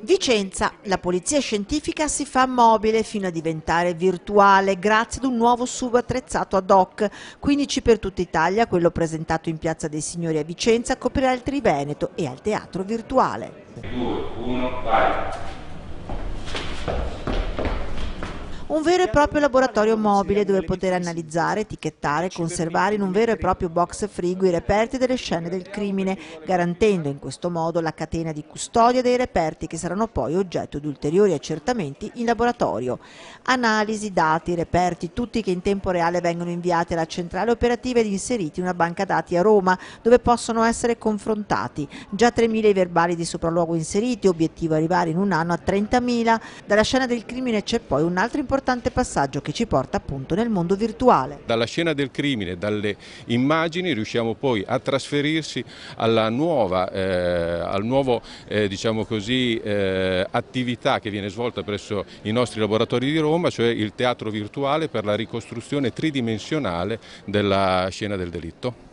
Vicenza, la polizia scientifica si fa mobile fino a diventare virtuale grazie ad un nuovo sub attrezzato ad hoc, 15 per tutta Italia, quello presentato in Piazza dei Signori a Vicenza coprirà il Triveneto e al teatro virtuale. 2, 1, vai. un vero e proprio laboratorio mobile dove poter analizzare, etichettare e conservare in un vero e proprio box frigo i reperti delle scene del crimine, garantendo in questo modo la catena di custodia dei reperti che saranno poi oggetto di ulteriori accertamenti in laboratorio. Analisi, dati, reperti, tutti che in tempo reale vengono inviati alla centrale operativa ed inseriti in una banca dati a Roma, dove possono essere confrontati. Già 3.000 i verbali di sopralluogo inseriti, obiettivo arrivare in un anno a 30.000. Dalla scena del crimine c'è poi un altro importante importante passaggio che ci porta appunto nel mondo virtuale. Dalla scena del crimine, dalle immagini riusciamo poi a trasferirsi alla nuova, eh, al nuovo eh, diciamo così, eh, attività che viene svolta presso i nostri laboratori di Roma, cioè il teatro virtuale per la ricostruzione tridimensionale della scena del delitto.